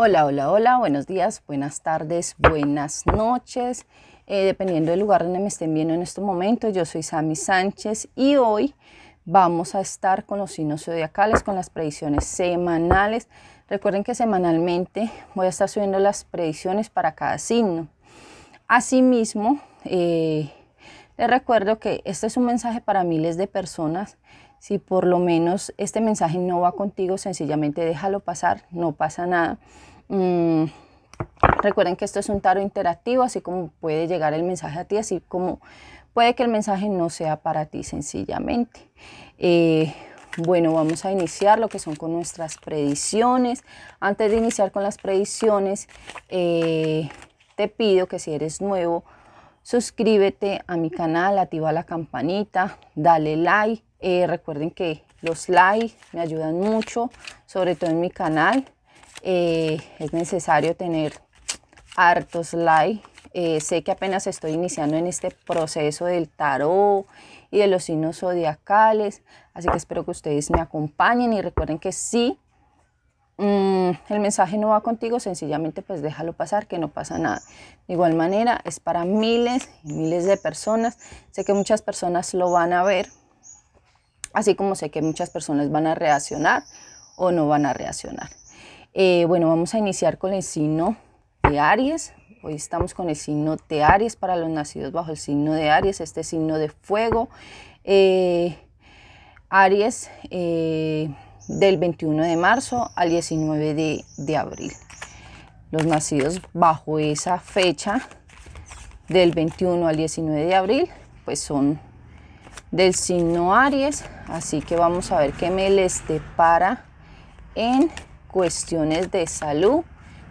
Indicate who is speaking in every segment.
Speaker 1: Hola, hola, hola, buenos días, buenas tardes, buenas noches. Eh, dependiendo del lugar donde me estén viendo en este momento, yo soy Sami Sánchez y hoy vamos a estar con los signos zodiacales, con las predicciones semanales. Recuerden que semanalmente voy a estar subiendo las predicciones para cada signo. Asimismo, eh, les recuerdo que este es un mensaje para miles de personas si por lo menos este mensaje no va contigo, sencillamente déjalo pasar, no pasa nada. Mm, recuerden que esto es un tarot interactivo, así como puede llegar el mensaje a ti, así como puede que el mensaje no sea para ti sencillamente. Eh, bueno, vamos a iniciar lo que son con nuestras predicciones. Antes de iniciar con las predicciones, eh, te pido que si eres nuevo, suscríbete a mi canal, activa la campanita, dale like eh, recuerden que los likes me ayudan mucho, sobre todo en mi canal. Eh, es necesario tener hartos likes. Eh, sé que apenas estoy iniciando en este proceso del tarot y de los signos zodiacales, así que espero que ustedes me acompañen y recuerden que si mm, el mensaje no va contigo, sencillamente pues déjalo pasar, que no pasa nada. De igual manera, es para miles y miles de personas. Sé que muchas personas lo van a ver, así como sé que muchas personas van a reaccionar o no van a reaccionar. Eh, bueno, vamos a iniciar con el signo de Aries. Hoy estamos con el signo de Aries para los nacidos bajo el signo de Aries, este signo de fuego. Eh, Aries eh, del 21 de marzo al 19 de, de abril. Los nacidos bajo esa fecha del 21 al 19 de abril, pues son del signo Aries. Así que vamos a ver qué me les depara en cuestiones de salud,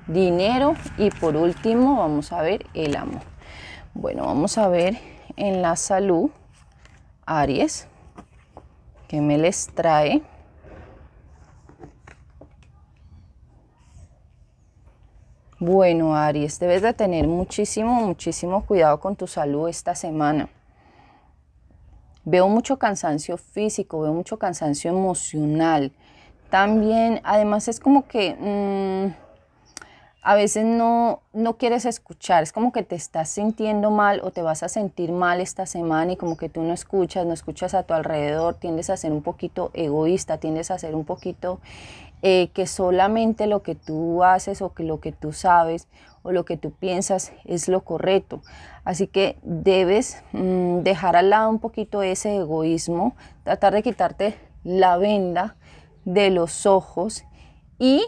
Speaker 1: dinero y por último vamos a ver el amor. Bueno, vamos a ver en la salud Aries qué me les trae. Bueno, Aries, debes de tener muchísimo, muchísimo cuidado con tu salud esta semana. Veo mucho cansancio físico, veo mucho cansancio emocional. También, además es como que... Mm, a veces no, no quieres escuchar, es como que te estás sintiendo mal o te vas a sentir mal esta semana y como que tú no escuchas, no escuchas a tu alrededor, tiendes a ser un poquito egoísta, tiendes a ser un poquito eh, que solamente lo que tú haces o que lo que tú sabes o lo que tú piensas es lo correcto. Así que debes mm, dejar al lado un poquito ese egoísmo, tratar de quitarte la venda de los ojos y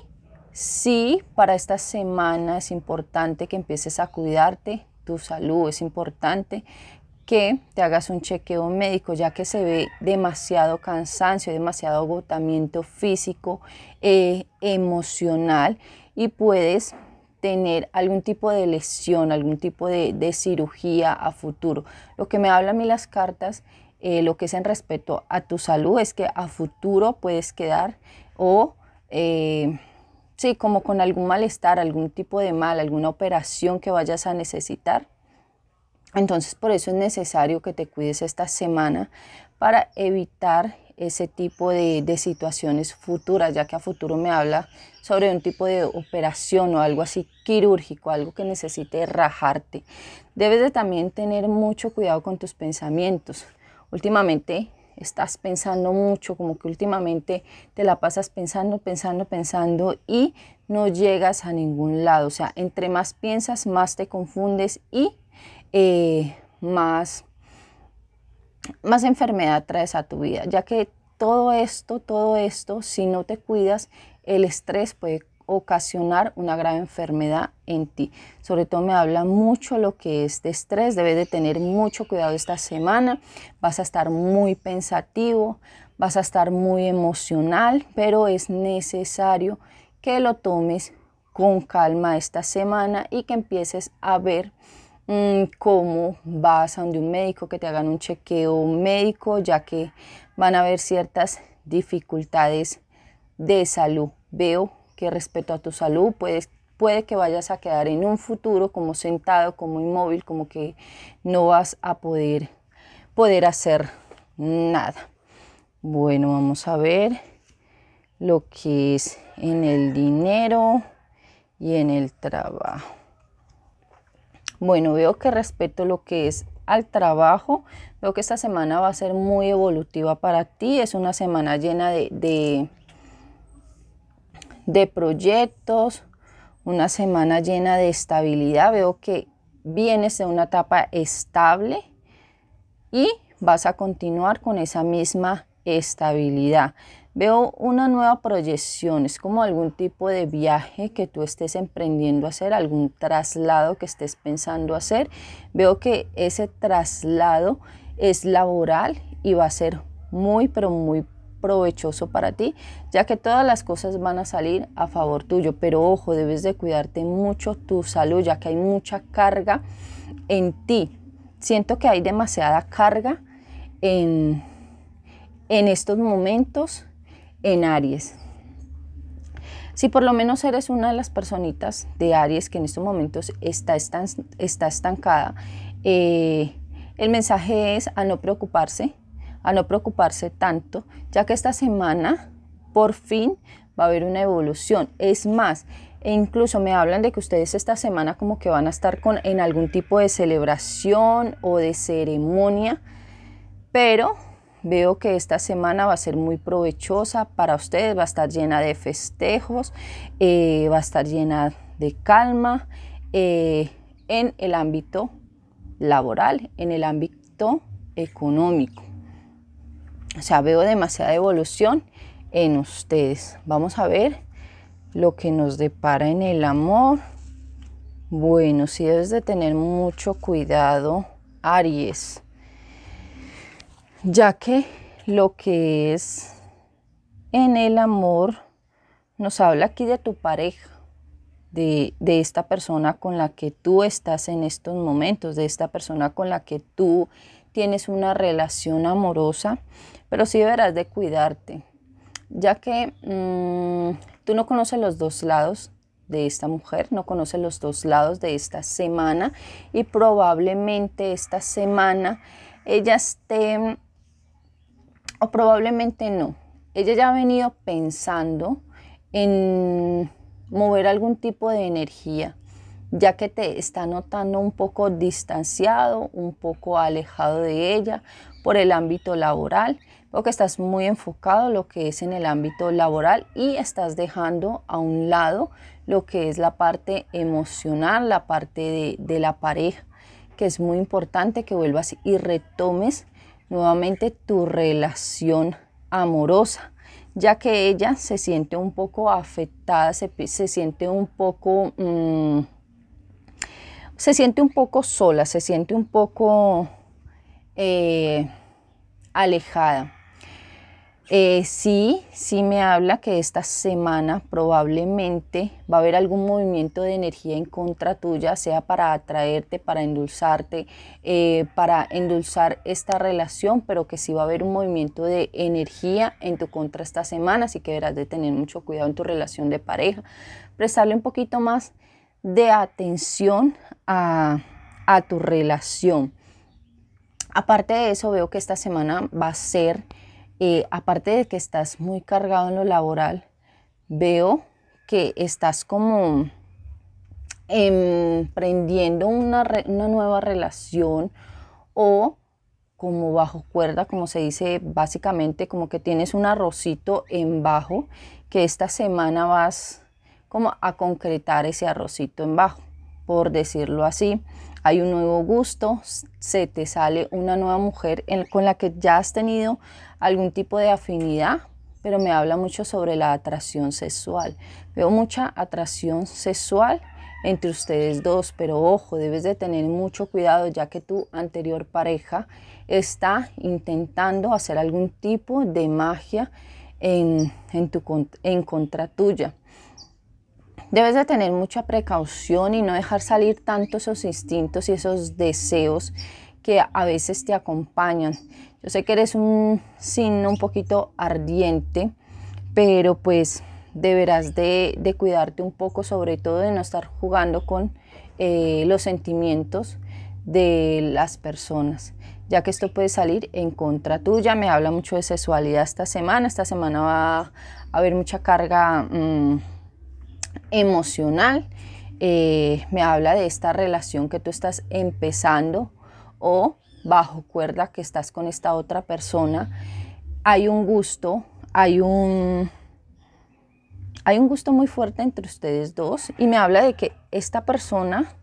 Speaker 1: Sí, para esta semana es importante que empieces a cuidarte, tu salud es importante que te hagas un chequeo médico, ya que se ve demasiado cansancio, demasiado agotamiento físico, eh, emocional y puedes tener algún tipo de lesión, algún tipo de, cirugía a futuro. Lo que me hablan a mí las cartas, eh, lo que es en respecto a tu salud, es que a futuro puedes quedar o... Eh, Sí, como con algún malestar, algún tipo de mal, alguna operación que vayas a necesitar. Entonces por eso es necesario que te cuides esta semana para evitar ese tipo de, situaciones futuras, ya que a futuro me habla sobre un tipo de operación o algo así quirúrgico, algo que necesite rajarte. Debes de también tener mucho cuidado con tus pensamientos. Últimamente estás pensando mucho, como que últimamente te la pasas pensando, pensando, pensando y no llegas a ningún lado. O sea, entre más piensas, más te confundes y eh, más, más enfermedad traes a tu vida, ya que todo esto, todo esto, si no te cuidas, el estrés puede ocasionar una grave enfermedad en ti. Sobre todo me habla mucho lo que es de estrés, debes de tener mucho cuidado esta semana, vas a estar muy pensativo, vas a estar muy emocional, pero es necesario que lo tomes con calma esta semana y que empieces a ver mm, cómo vas a donde un médico, que te hagan un chequeo médico, ya que van a haber ciertas dificultades de salud. Veo que respecto a tu salud puedes, puede que vayas a quedar en un futuro como sentado, como inmóvil, como que no vas a poder, poder hacer nada. Bueno, vamos a ver lo que es en el dinero y en el trabajo. Bueno, veo que respecto lo que es al trabajo, veo que esta semana va a ser muy evolutiva para ti. Es una semana llena de, de proyectos, una semana llena de estabilidad. Veo que vienes de una etapa estable y vas a continuar con esa misma estabilidad. Veo una nueva proyección, es como algún tipo de viaje que tú estés emprendiendo a hacer, algún traslado que estés pensando hacer. Veo que ese traslado es laboral y va a ser muy, pero muy provechoso para ti, ya que todas las cosas van a salir a favor tuyo. Pero ojo, debes de cuidarte mucho tu salud, ya que hay mucha carga en ti. Siento que hay demasiada carga en, en estos momentos en Aries. Si por lo menos eres una de las personitas de Aries que en estos momentos está, está, estancada, eh, el mensaje es a no preocuparse, a no preocuparse tanto, ya que esta semana por fin va a haber una evolución. Es más, e incluso me hablan de que ustedes esta semana como que van a estar con, en algún tipo de celebración o de ceremonia, pero veo que esta semana va a ser muy provechosa para ustedes, va a estar llena de festejos, eh, va a estar llena de calma eh, en el ámbito laboral, en el ámbito económico. O sea, veo demasiada evolución en ustedes. Vamos a ver lo que nos depara en el amor. Bueno, sí debes de tener mucho cuidado, Aries, ya que lo que es en el amor nos habla aquí de tu pareja, de, de, esta persona con la que tú estás en estos momentos, de esta persona con la que tú tienes una relación amorosa, pero sí deberás de cuidarte, ya que mm, tú no conoces los dos lados de esta mujer, no conoces los dos lados de esta semana y probablemente esta semana ella esté, o probablemente no, ella ya ha venido pensando en mover algún tipo de energía ya que te está notando un poco distanciado, un poco alejado de ella por el ámbito laboral, porque estás muy enfocado lo que es en el ámbito laboral y estás dejando a un lado lo que es la parte emocional, la parte de, la pareja, que es muy importante que vuelvas y retomes nuevamente tu relación amorosa ya que ella se siente un poco afectada, se, siente un poco mm, se siente un poco sola, se siente un poco eh, alejada. Eh, sí, sí me habla que esta semana probablemente va a haber algún movimiento de energía en contra tuya, sea para atraerte, para endulzarte, eh, para endulzar esta relación, pero que sí va a haber un movimiento de energía en tu contra esta semana, así que deberás de tener mucho cuidado en tu relación de pareja, prestarle un poquito más de atención a, tu relación. Aparte de eso, veo que esta semana va a ser, eh, aparte de que estás muy cargado en lo laboral, veo que estás como emprendiendo una, una nueva relación o como bajo cuerda, como se dice básicamente, como que tienes un arrocito en bajo, que esta semana vas como a concretar ese arrocito en bajo, por decirlo así. Hay un nuevo gusto, se te sale una nueva mujer con la que ya has tenido algún tipo de afinidad, pero me habla mucho sobre la atracción sexual. Veo mucha atracción sexual entre ustedes dos, pero ojo, debes de tener mucho cuidado ya que tu anterior pareja está intentando hacer algún tipo de magia en, tu, en contra tuya. Debes de tener mucha precaución y no dejar salir tanto esos instintos y esos deseos que a veces te acompañan. Yo sé que eres un signo un poquito ardiente, pero pues deberás de, cuidarte un poco, sobre todo de no estar jugando con eh, los sentimientos de las personas, ya que esto puede salir en contra tuya. Me habla mucho de sexualidad esta semana. Esta semana va a haber mucha carga. Mm, emocional eh, me habla de esta relación que tú estás empezando o bajo cuerda que estás con esta otra persona. Hay un gusto, hay un, hay un gusto muy fuerte entre ustedes dos y me habla de que esta persona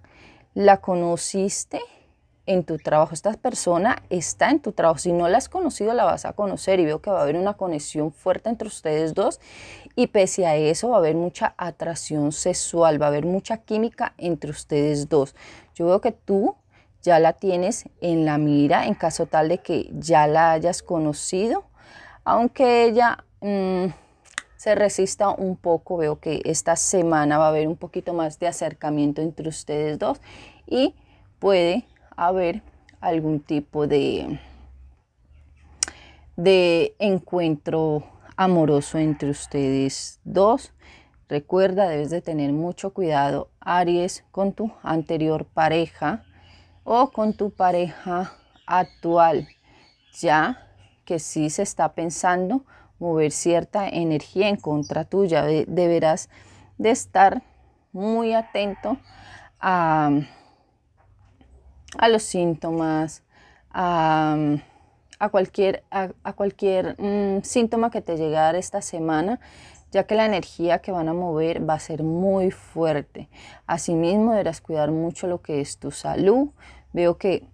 Speaker 1: la conociste en tu trabajo. Esta persona está en tu trabajo. Si no la has conocido, la vas a conocer y veo que va a haber una conexión fuerte entre ustedes dos y pese a eso va a haber mucha atracción sexual, va a haber mucha química entre ustedes dos. Yo veo que tú ya la tienes en la mira en caso tal de que ya la hayas conocido, aunque ella... Mm, se resista un poco. Veo que esta semana va a haber un poquito más de acercamiento entre ustedes dos y puede haber algún tipo de, de encuentro amoroso entre ustedes dos. Recuerda, debes de tener mucho cuidado, Aries, con tu anterior pareja o con tu pareja actual, ya que si se está pensando mover cierta energía en contra tuya, deberás de estar muy atento a a los síntomas, a, cualquier, a, cualquier mm, síntoma que te llegara esta semana, ya que la energía que van a mover va a ser muy fuerte. Asimismo, deberás cuidar mucho lo que es tu salud. Veo que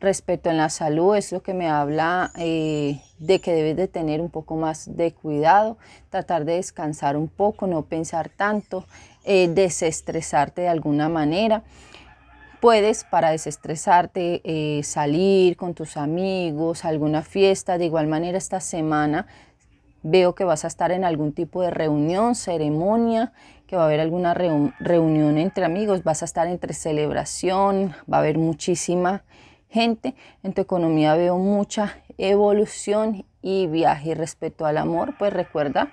Speaker 1: respecto en la salud es lo que me habla eh, de que debes de tener un poco más de cuidado, tratar de descansar un poco, no pensar tanto, eh, desestresarte de alguna manera puedes para desestresarte, eh, salir con tus amigos, alguna fiesta. De igual manera, esta semana veo que vas a estar en algún tipo de reunión, ceremonia, que va a haber alguna reunión entre amigos, vas a estar entre celebración, va a haber muchísima gente. En tu economía veo mucha evolución y viaje. respecto al amor, pues recuerda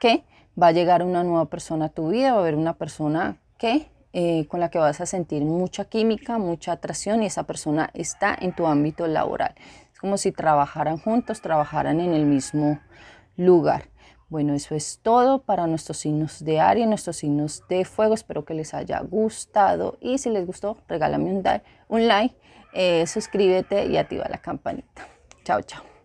Speaker 1: que va a llegar una nueva persona a tu vida, va a haber una persona que eh, con la que vas a sentir mucha química, mucha atracción y esa persona está en tu ámbito laboral. Es como si trabajaran juntos, trabajaran en el mismo lugar. Bueno, eso es todo para nuestros signos de aire, nuestros signos de fuego. Espero que les haya gustado y si les gustó, regálame un, like, eh, suscríbete y activa la campanita. Chao, chao.